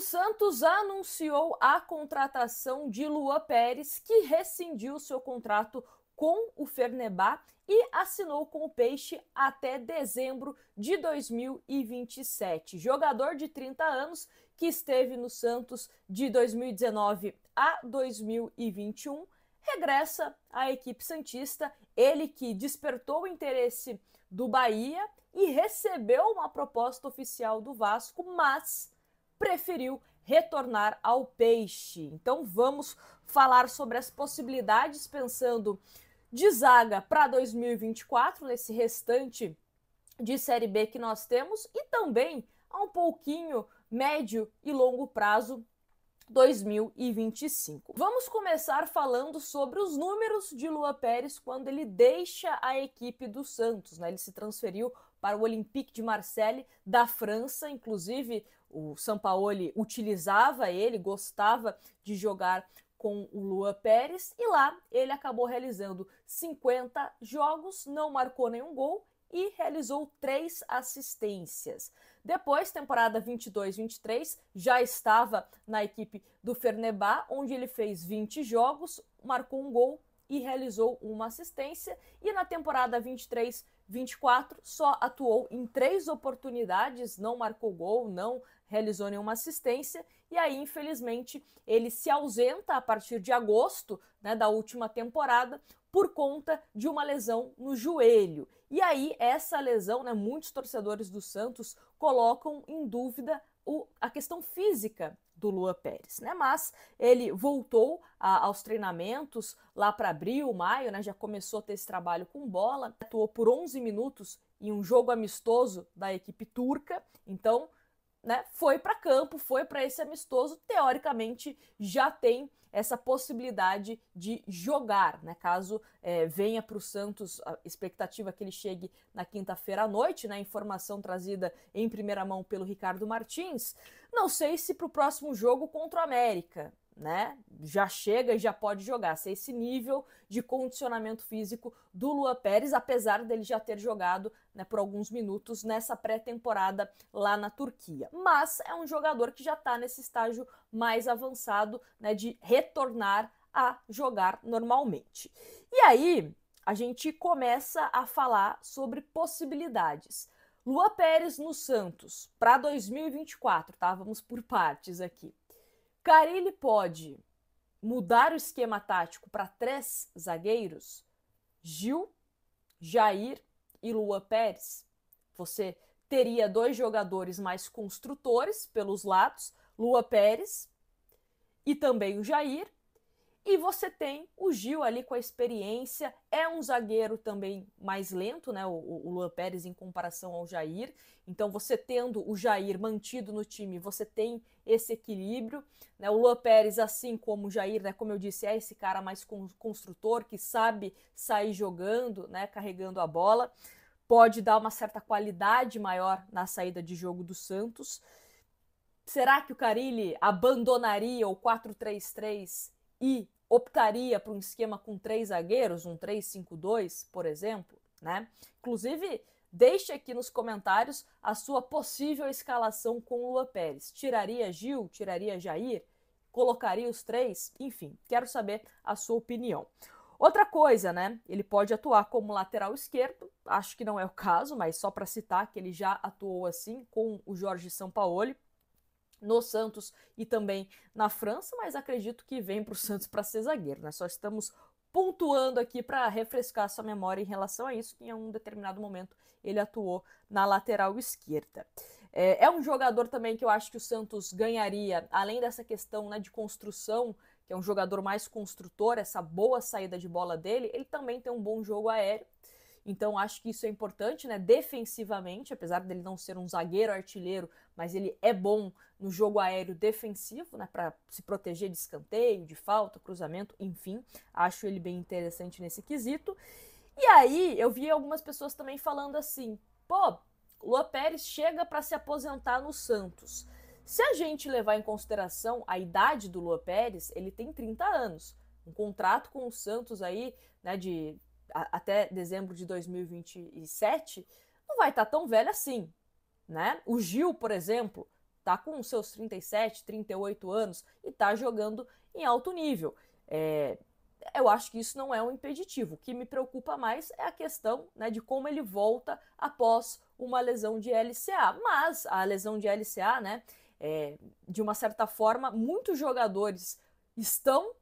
O Santos anunciou a contratação de Luan Pérez, que rescindiu seu contrato com o Fernebá e assinou com o Peixe até dezembro de 2027. Jogador de 30 anos que esteve no Santos de 2019 a 2021, regressa à equipe Santista, ele que despertou o interesse do Bahia e recebeu uma proposta oficial do Vasco, mas preferiu retornar ao peixe. Então vamos falar sobre as possibilidades pensando de zaga para 2024, nesse restante de Série B que nós temos, e também a um pouquinho médio e longo prazo 2025. Vamos começar falando sobre os números de Lua Pérez quando ele deixa a equipe do Santos. Né? Ele se transferiu para o Olympique de Marseille da França, inclusive o Sampaoli utilizava ele, gostava de jogar com o Luan Pérez e lá ele acabou realizando 50 jogos, não marcou nenhum gol e realizou três assistências. Depois, temporada 22-23, já estava na equipe do Fernebá, onde ele fez 20 jogos, marcou um gol e realizou uma assistência. E na temporada 23 24 só atuou em três oportunidades, não marcou gol, não realizou nenhuma assistência, e aí, infelizmente, ele se ausenta a partir de agosto né, da última temporada por conta de uma lesão no joelho. E aí, essa lesão, né, muitos torcedores do Santos colocam em dúvida o, a questão física do Luan Pérez, né? Mas ele voltou a, aos treinamentos lá para abril, maio, né? Já começou a ter esse trabalho com bola, atuou por 11 minutos em um jogo amistoso da equipe turca. Então, né, foi para campo, foi para esse amistoso, teoricamente já tem essa possibilidade de jogar, né, caso é, venha para o Santos, a expectativa que ele chegue na quinta-feira à noite, né, informação trazida em primeira mão pelo Ricardo Martins. Não sei se para o próximo jogo contra o América, né? Já chega e já pode jogar. Se é esse nível de condicionamento físico do Luan Pérez, apesar dele já ter jogado né, por alguns minutos nessa pré-temporada lá na Turquia. Mas é um jogador que já está nesse estágio mais avançado né, de retornar a jogar normalmente. E aí a gente começa a falar sobre possibilidades. Lua Pérez no Santos para 2024, tá? Vamos por partes aqui. Carilli pode mudar o esquema tático para três zagueiros, Gil, Jair e Lua Pérez. Você teria dois jogadores mais construtores pelos lados, Lua Pérez e também o Jair, e você tem o Gil ali com a experiência, é um zagueiro também mais lento, né? O, o Luan Pérez em comparação ao Jair. Então, você tendo o Jair mantido no time, você tem esse equilíbrio. Né? O Luan Pérez, assim como o Jair, né? como eu disse, é esse cara mais construtor que sabe sair jogando, né? carregando a bola. Pode dar uma certa qualidade maior na saída de jogo do Santos. Será que o Carilli abandonaria o 4-3-3 e optaria por um esquema com três zagueiros, um 3-5-2, por exemplo, né? Inclusive, deixe aqui nos comentários a sua possível escalação com o Lua Pérez. Tiraria Gil? Tiraria Jair? Colocaria os três? Enfim, quero saber a sua opinião. Outra coisa, né? Ele pode atuar como lateral esquerdo, acho que não é o caso, mas só para citar que ele já atuou assim com o Jorge Sampaoli, no Santos e também na França, mas acredito que vem para o Santos para ser zagueiro, né? Só estamos pontuando aqui para refrescar sua memória em relação a isso, que em um determinado momento ele atuou na lateral esquerda. É, é um jogador também que eu acho que o Santos ganharia, além dessa questão né, de construção, que é um jogador mais construtor, essa boa saída de bola dele, ele também tem um bom jogo aéreo. Então acho que isso é importante, né? Defensivamente, apesar dele não ser um zagueiro artilheiro, mas ele é bom no jogo aéreo defensivo, né? Para se proteger de escanteio, de falta, cruzamento, enfim. Acho ele bem interessante nesse quesito. E aí eu vi algumas pessoas também falando assim: pô, Lua Pérez chega para se aposentar no Santos. Se a gente levar em consideração a idade do Lua Pérez, ele tem 30 anos. Um contrato com o Santos aí, né, de até dezembro de 2027, não vai estar tá tão velho assim, né? O Gil, por exemplo, tá com seus 37, 38 anos e tá jogando em alto nível. É, eu acho que isso não é um impeditivo. O que me preocupa mais é a questão né, de como ele volta após uma lesão de LCA. Mas a lesão de LCA, né, é, de uma certa forma, muitos jogadores estão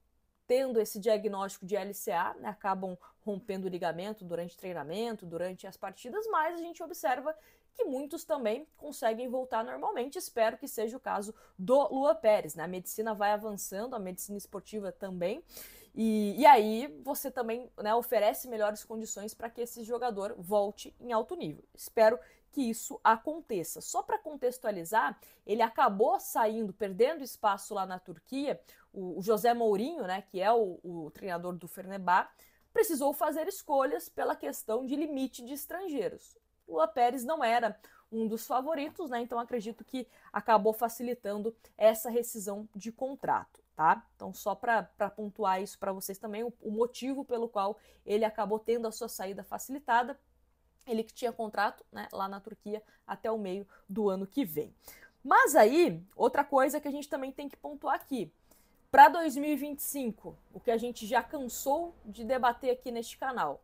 tendo esse diagnóstico de LCA, né, acabam rompendo o ligamento durante treinamento, durante as partidas, mas a gente observa que muitos também conseguem voltar normalmente. Espero que seja o caso do Lua Pérez. Né? A medicina vai avançando, a medicina esportiva também. E, e aí você também né, oferece melhores condições para que esse jogador volte em alto nível. Espero que isso aconteça. Só para contextualizar, ele acabou saindo, perdendo espaço lá na Turquia. O, o José Mourinho, né, que é o, o treinador do Fernebar, precisou fazer escolhas pela questão de limite de estrangeiros. O Pérez não era um dos favoritos, né? Então acredito que acabou facilitando essa rescisão de contrato, tá? Então só para pontuar isso para vocês também o, o motivo pelo qual ele acabou tendo a sua saída facilitada ele que tinha contrato né, lá na Turquia até o meio do ano que vem. Mas aí, outra coisa que a gente também tem que pontuar aqui. Para 2025, o que a gente já cansou de debater aqui neste canal,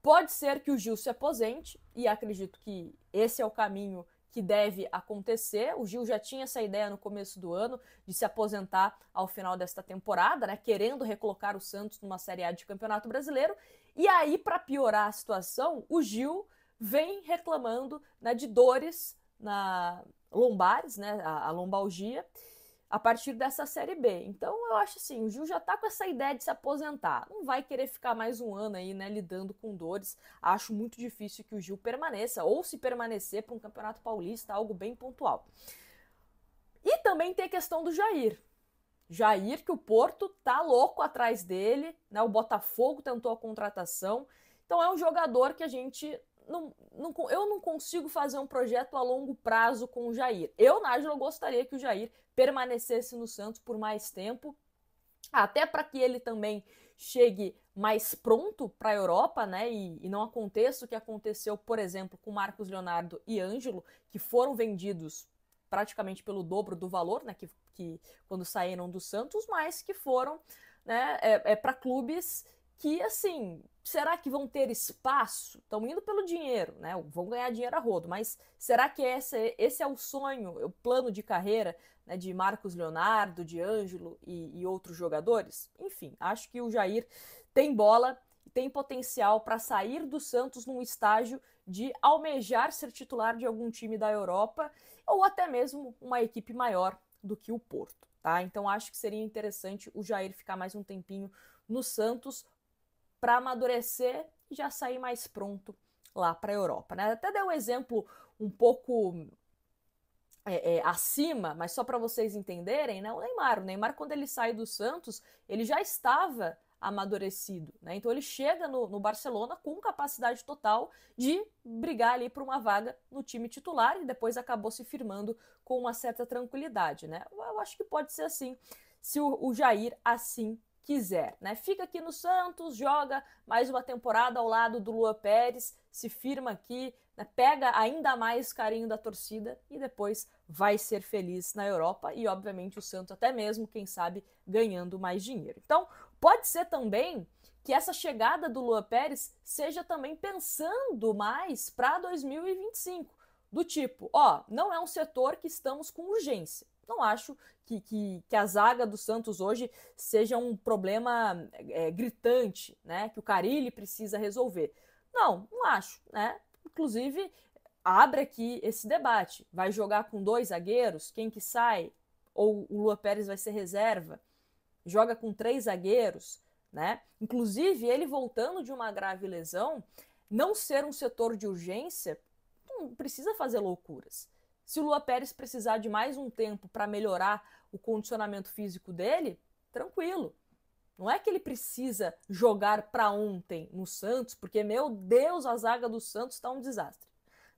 pode ser que o Gil se aposente, e acredito que esse é o caminho que deve acontecer. O Gil já tinha essa ideia no começo do ano de se aposentar ao final desta temporada, né, querendo recolocar o Santos numa Série A de Campeonato Brasileiro, e aí, para piorar a situação, o Gil vem reclamando né, de dores na lombares, né, a, a lombalgia, a partir dessa Série B. Então, eu acho assim, o Gil já está com essa ideia de se aposentar. Não vai querer ficar mais um ano aí, né, lidando com dores. Acho muito difícil que o Gil permaneça, ou se permanecer para um Campeonato Paulista, algo bem pontual. E também tem a questão do Jair. Jair, que o Porto tá louco atrás dele, né? O Botafogo tentou a contratação. Então é um jogador que a gente não, não, eu não consigo fazer um projeto a longo prazo com o Jair. Eu, Nájula, gostaria que o Jair permanecesse no Santos por mais tempo, até para que ele também chegue mais pronto para a Europa, né? E, e, não aconteça o que aconteceu, por exemplo, com Marcos Leonardo e Ângelo, que foram vendidos praticamente pelo dobro do valor, né, que, que quando saíram do Santos, mas que foram né, é, é para clubes que, assim, será que vão ter espaço? Estão indo pelo dinheiro, né? Vão ganhar dinheiro a rodo, mas será que esse, esse é o sonho, o plano de carreira né, de Marcos Leonardo, de Ângelo e, e outros jogadores? Enfim, acho que o Jair tem bola tem potencial para sair do Santos num estágio de almejar ser titular de algum time da Europa ou até mesmo uma equipe maior do que o Porto. Tá? Então acho que seria interessante o Jair ficar mais um tempinho no Santos para amadurecer e já sair mais pronto lá para a Europa. Né? Até deu um exemplo um pouco é, é, acima, mas só para vocês entenderem, né? o Neymar. O Neymar, quando ele sai do Santos, ele já estava amadurecido. Né? Então ele chega no, no, Barcelona com capacidade total de brigar ali por uma vaga no time titular e depois acabou se firmando com uma certa tranquilidade. Né? Eu acho que pode ser assim, se o, o Jair assim quiser. Né? Fica aqui no Santos, joga mais uma temporada ao lado do Luan Pérez, se firma aqui, né? pega ainda mais carinho da torcida e depois vai ser feliz na Europa e, obviamente, o Santos até mesmo, quem sabe, ganhando mais dinheiro. Então, Pode ser também que essa chegada do Luan Pérez seja também pensando mais para 2025, do tipo, ó, não é um setor que estamos com urgência. Não acho que, que, que a zaga do Santos hoje seja um problema é, é, gritante, né? Que o Carilli precisa resolver. Não, não acho, né? Inclusive, abre aqui esse debate. Vai jogar com dois zagueiros? Quem que sai? Ou o Luan Pérez vai ser reserva? joga com três zagueiros, né? Inclusive, ele voltando de uma grave lesão, não ser um setor de urgência, não precisa fazer loucuras. Se o Lua Pérez precisar de mais um tempo para melhorar o condicionamento físico dele, tranquilo. Não é que ele precisa jogar para ontem no Santos, porque, meu Deus, a zaga do Santos está um desastre.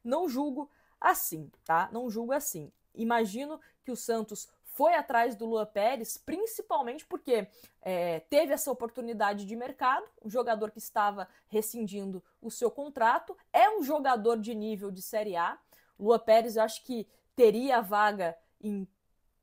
Não julgo assim, tá? Não julgo assim. Imagino que o Santos foi atrás do Luan Pérez, principalmente porque é, teve essa oportunidade de mercado, um jogador que estava rescindindo o seu contrato, é um jogador de nível de Série A. Luan Pérez, eu acho que teria a vaga em,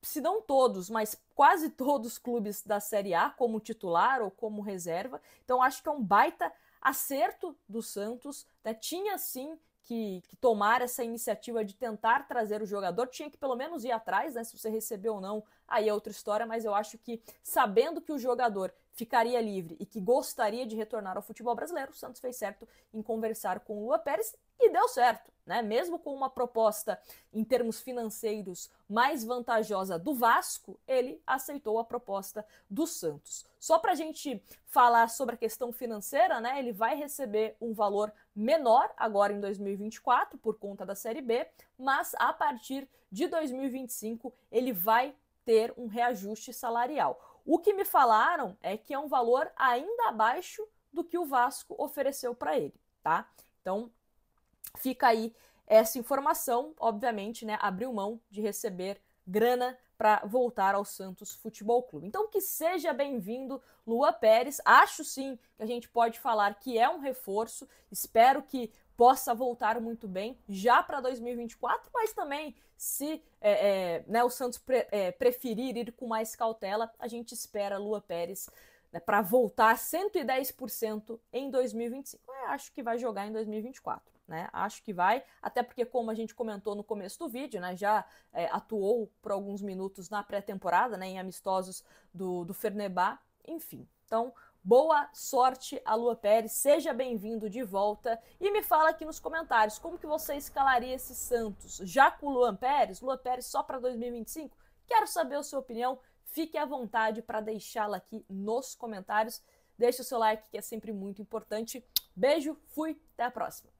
se não todos, mas quase todos os clubes da Série A, como titular ou como reserva. Então, acho que é um baita acerto do Santos, né? tinha sim que, que, tomar essa iniciativa de tentar trazer o jogador, tinha que pelo menos ir atrás, né? Se você recebeu ou não, aí é outra história, mas eu acho que sabendo que o jogador ficaria livre e que gostaria de retornar ao futebol brasileiro, o Santos fez certo em conversar com o Lua Pérez e deu certo, né? Mesmo com uma proposta em termos financeiros mais vantajosa do Vasco, ele aceitou a proposta do Santos. Só para a gente falar sobre a questão financeira, né? Ele vai receber um valor menor agora em 2024 por conta da Série B, mas a partir de 2025 ele vai ter um reajuste salarial. O que me falaram é que é um valor ainda abaixo do que o Vasco ofereceu para ele, tá? Então, Fica aí essa informação, obviamente, né? Abriu mão de receber grana para voltar ao Santos Futebol Clube. Então, que seja bem-vindo, Lua Pérez. Acho sim que a gente pode falar que é um reforço. Espero que possa voltar muito bem já para 2024, mas também se é, é, né, o Santos pre, é, preferir ir com mais cautela, a gente espera Lua Pérez né, para voltar a 110% em 2025. Eu acho que vai jogar em 2024. Né? Acho que vai, até porque, como a gente comentou no começo do vídeo, né, já é, atuou por alguns minutos na pré-temporada, né, em amistosos do, do Fernebá, enfim. Então, boa sorte a Lua Pérez, seja bem-vindo de volta e me fala aqui nos comentários como que você escalaria esse Santos, já com o Luan Pérez, Lua Pérez só para 2025? Quero saber a sua opinião fique à vontade para deixá-la aqui nos comentários. Deixe o seu like, que é sempre muito importante. Beijo, fui, até a próxima!